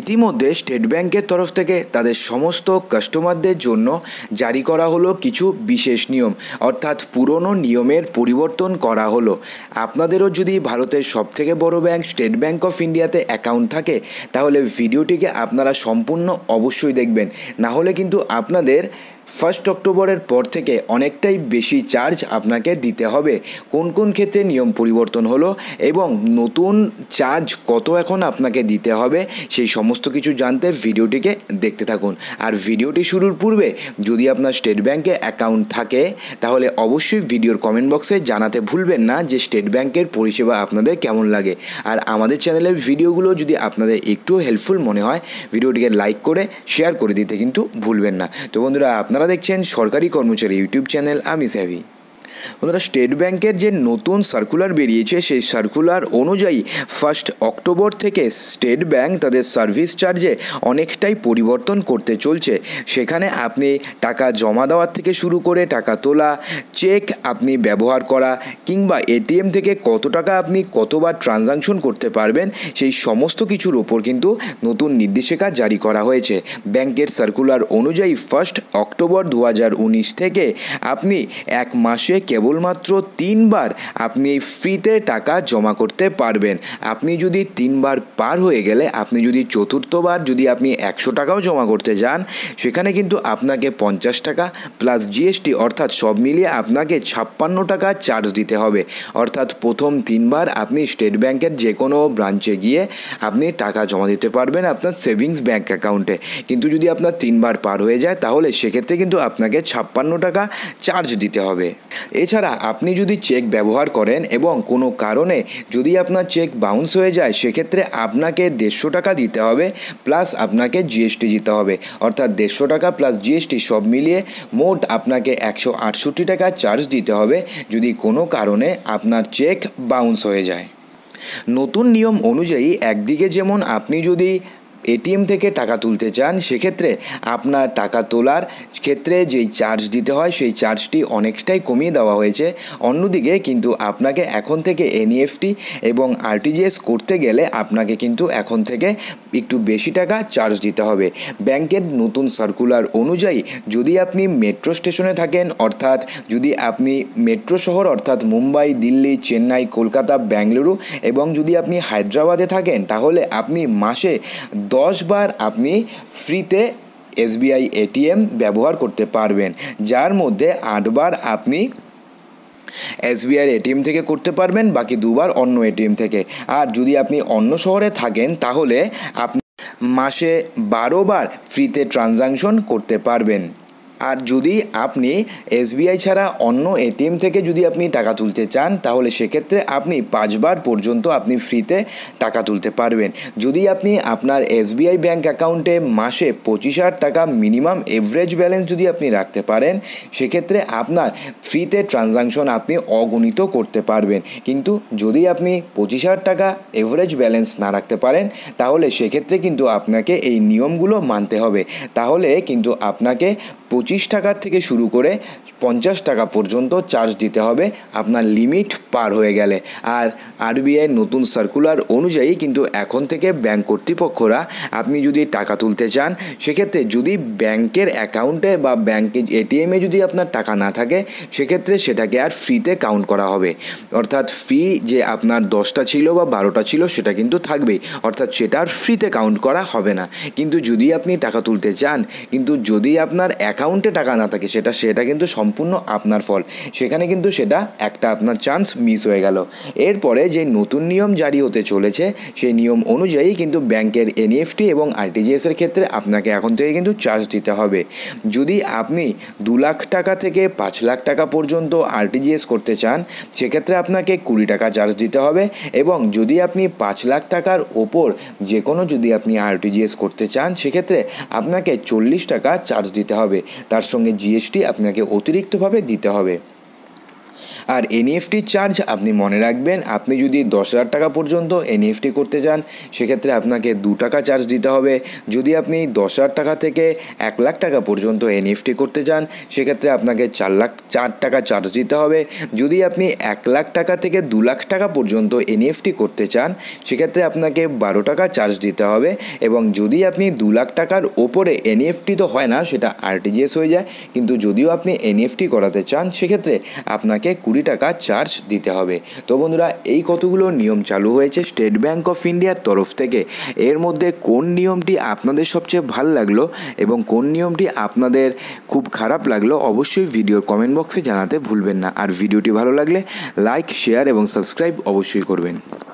ইতিমধ্যে স্টেট ব্যাংকের তরফ থেকে তাদের সমস্ত কাস্টমারদের জন্য জারি করা হলো কিছু বিশেষ নিয়ম অর্থাৎ পুরনো নিয়মের পরিবর্তন করা হলো আপনাদেরও যদি ভারতের সবথেকে বড় ব্যাংক স্টেট ব্যাংক অফ ইন্ডিয়াতে অ্যাকাউন্ট থাকে তাহলে ভিডিওটিকে আপনারা সম্পূর্ণ অবশ্যই দেখবেন না হলে কিন্তু আপনাদের ফার্স্ট অক্টোবরের পর থেকে অনেকটাই বেশি চার্জ আপনাকে দিতে হবে কোন কোন ক্ষেত্রে নিয়ম পরিবর্তন হলো এবং নতুন চার্জ কত এখন আপনাকে দিতে হবে সেই সমস্ত কিছু জানতে ভিডিওটিকে দেখতে থাকুন আর ভিডিওটি শুরুর পূর্বে যদি আপনার স্টেট ব্যাংকে অ্যাকাউন্ট থাকে তাহলে অবশ্যই ভিডিওর কমেন্ট বক্সে জানাতে ভুলবেন না যে স্টেট ব্যাংকের পরিষেবা আপনাদের কেমন লাগে আর আমাদের চ্যানেলের ভিডিওগুলো যদি আপনাদের একটু হেল্পফুল মনে হয় ভিডিওটিকে লাইক করে শেয়ার করে দিতে কিন্তু ভুলবেন না তো বন্ধুরা আপনারা দেখছেন সরকারি কর্মচারী ইউটিউব চ্যানেল আমি স্যাভি বন্ধুরা স্টেট ব্যাংকের যে নতুন সার্কুলার বেরিয়েছে সেই সার্কুলার অনুযায়ী ফার্স্ট অক্টোবর থেকে স্টেট ব্যাংক তাদের সার্ভিস চার্জে অনেকটাই পরিবর্তন করতে চলছে সেখানে আপনি টাকা জমা দেওয়ার থেকে শুরু করে টাকা তোলা চেক আপনি ব্যবহার করা কিংবা এটিএম থেকে কত টাকা আপনি কতবার ট্রানজাকশন করতে পারবেন সেই সমস্ত কিছুর ওপর কিন্তু নতুন নির্দেশিকা জারি করা হয়েছে ব্যাংকের সার্কুলার অনুযায়ী ফার্স্ট অক্টোবর দু থেকে আপনি এক মাসে কেবলমাত্র তিনবার আপনি এই ফ্রিতে টাকা জমা করতে পারবেন আপনি যদি তিনবার পার হয়ে গেলে আপনি যদি চতুর্থবার যদি আপনি একশো টাকাও জমা করতে যান সেখানে কিন্তু আপনাকে পঞ্চাশ টাকা প্লাস জিএসটি অর্থাৎ সব মিলিয়ে আপনাকে ছাপ্পান্ন টাকা চার্জ দিতে হবে অর্থাৎ প্রথম তিনবার আপনি স্টেট ব্যাংকের যে কোনো ব্রাঞ্চে গিয়ে আপনি টাকা জমা দিতে পারবেন আপনার সেভিংস ব্যাঙ্ক অ্যাকাউন্টে কিন্তু যদি আপনার তিনবার পার হয়ে যায় তাহলে সেক্ষেত্রে কিন্তু আপনাকে ছাপ্পান্ন টাকা চার্জ দিতে হবে এছাড়া আপনি যদি চেক ব্যবহার করেন এবং কোনো কারণে যদি আপনার চেক বাউন্স হয়ে যায় সেক্ষেত্রে আপনাকে দেড়শো টাকা দিতে হবে প্লাস আপনাকে জিএসটি দিতে হবে অর্থাৎ দেড়শো টাকা প্লাস জিএসটি সব মিলিয়ে মোট আপনাকে একশো আটষট্টি টাকা চার্জ দিতে হবে যদি কোনো কারণে আপনার চেক বাউন্স হয়ে যায় নতুন নিয়ম অনুযায়ী একদিকে যেমন আপনি যদি এটিএম থেকে টাকা তুলতে চান সেক্ষেত্রে আপনার টাকা তোলার ক্ষেত্রে যেই চার্জ দিতে হয় সেই চার্জটি অনেকটাই কমিয়ে দেওয়া হয়েছে অন্যদিকে কিন্তু আপনাকে এখন থেকে এনইএফটি e এবং আরটিজিএস করতে গেলে আপনাকে কিন্তু এখন থেকে একটু বেশি টাকা চার্জ দিতে হবে ব্যাংকের নতুন সার্কুলার অনুযায়ী যদি আপনি মেট্রো স্টেশনে থাকেন অর্থাৎ যদি আপনি মেট্রো শহর অর্থাৎ মুম্বাই দিল্লি চেন্নাই কলকাতা ব্যাঙ্গালুরু এবং যদি আপনি হায়দ্রাবাদে থাকেন তাহলে আপনি মাসে দশবার আপনি ফ্রিতে এসবিআই এটিএম ব্যবহার করতে পারবেন যার মধ্যে আটবার আপনি এসবিআইয়ের এটিএম থেকে করতে পারবেন বাকি দুবার অন্য এটিএম থেকে আর যদি আপনি অন্য শহরে থাকেন তাহলে আপনি মাসে বারোবার ফ্রিতে ট্রানজাকশন করতে পারবেন আর যদি আপনি এসবিআই ছাড়া অন্য এটিএম থেকে যদি আপনি টাকা তুলতে চান তাহলে সেক্ষেত্রে আপনি পাঁচবার পর্যন্ত আপনি ফ্রিতে টাকা তুলতে পারবেন যদি আপনি আপনার এসবিআই ব্যাঙ্ক অ্যাকাউন্টে মাসে পঁচিশ হাজার টাকা মিনিমাম এভারেজ ব্যালেন্স যদি আপনি রাখতে পারেন সেক্ষেত্রে আপনার ফ্রিতে ট্রানজাকশন আপনি অগণিত করতে পারবেন কিন্তু যদি আপনি পঁচিশ হাজার টাকা এভারেজ ব্যালেন্স না রাখতে পারেন তাহলে সেক্ষেত্রে কিন্তু আপনাকে এই নিয়মগুলো মানতে হবে তাহলে কিন্তু আপনাকে পঁচিশ টাকার থেকে শুরু করে পঞ্চাশ টাকা পর্যন্ত চার্জ দিতে হবে আপনার লিমিট পার হয়ে গেলে আর আরবিআই নতুন সার্কুলার অনুযায়ী কিন্তু এখন থেকে ব্যাংক কর্তৃপক্ষরা আপনি যদি টাকা তুলতে চান সেক্ষেত্রে যদি ব্যাংকের অ্যাকাউন্টে বা ব্যাংকে এটিএমে যদি আপনার টাকা না থাকে সেক্ষেত্রে সেটাকে আর ফ্রিতে কাউন্ট করা হবে অর্থাৎ ফি যে আপনার দশটা ছিল বা বারোটা ছিল সেটা কিন্তু থাকবেই অর্থাৎ সেটা আর ফ্রিতে কাউন্ট করা হবে না কিন্তু যদি আপনি টাকা তুলতে চান কিন্তু যদি আপনার অ্যাকাউন্ট অ্যাকাউন্টে টাকা না থাকে সেটা সেটা কিন্তু সম্পূর্ণ আপনার ফল সেখানে কিন্তু সেটা একটা আপনার চান্স মিস হয়ে গেল এরপরে যে নতুন নিয়ম জারি হতে চলেছে সেই নিয়ম অনুযায়ী কিন্তু ব্যাংকের এনইএফটি e এবং আরটিজিএসের ক্ষেত্রে আপনাকে এখন থেকে কিন্তু চার্জ দিতে হবে যদি আপনি দু লাখ টাকা থেকে পাঁচ লাখ টাকা পর্যন্ত আরটিজিএস করতে চান সেক্ষেত্রে আপনাকে কুড়ি টাকা চার্জ দিতে হবে এবং যদি আপনি পাঁচ লাখ টাকার ওপর যে কোনো যদি আপনি আরটিজিএস করতে চান সেক্ষেত্রে আপনাকে চল্লিশ টাকা চার্জ দিতে হবে তার সঙ্গে জিএসটি আপনাকে অতিরিক্তভাবে দিতে হবে আর এনইএফটি চার্জ e আপনি মনে রাখবেন আপনি যদি দশ হাজার টাকা পর্যন্ত এনইএফটি e করতে চান সেক্ষেত্রে আপনাকে দু টাকা চার্জ দিতে হবে যদি আপনি দশ হাজার টাকা থেকে এক লাখ টাকা পর্যন্ত এনইএফটি e করতে চান সেক্ষেত্রে আপনাকে চার লাখ চার টাকা চার্জ দিতে হবে যদি আপনি এক লাখ টাকা থেকে দু লাখ টাকা পর্যন্ত এনইএফটি করতে চান সেক্ষেত্রে আপনাকে বারো টাকা চার্জ দিতে হবে এবং যদি আপনি দু লাখ টাকার ওপরে এনইএফটি তো হয় না সেটা আরটিজিএস হয়ে যায় কিন্তু যদিও আপনি এনইএফটি করাতে চান সেক্ষেত্রে আপনাকে কুড়ি কুড়ি টাকা চার্জ দিতে হবে তো বন্ধুরা এই কতগুলো নিয়ম চালু হয়েছে স্টেট ব্যাঙ্ক অফ ইন্ডিয়ার তরফ থেকে এর মধ্যে কোন নিয়মটি আপনাদের সবচেয়ে ভাল লাগলো এবং কোন নিয়মটি আপনাদের খুব খারাপ লাগলো অবশ্যই ভিডিওর কমেন্ট বক্সে জানাতে ভুলবেন না আর ভিডিওটি ভালো লাগলে লাইক শেয়ার এবং সাবস্ক্রাইব অবশ্যই করবেন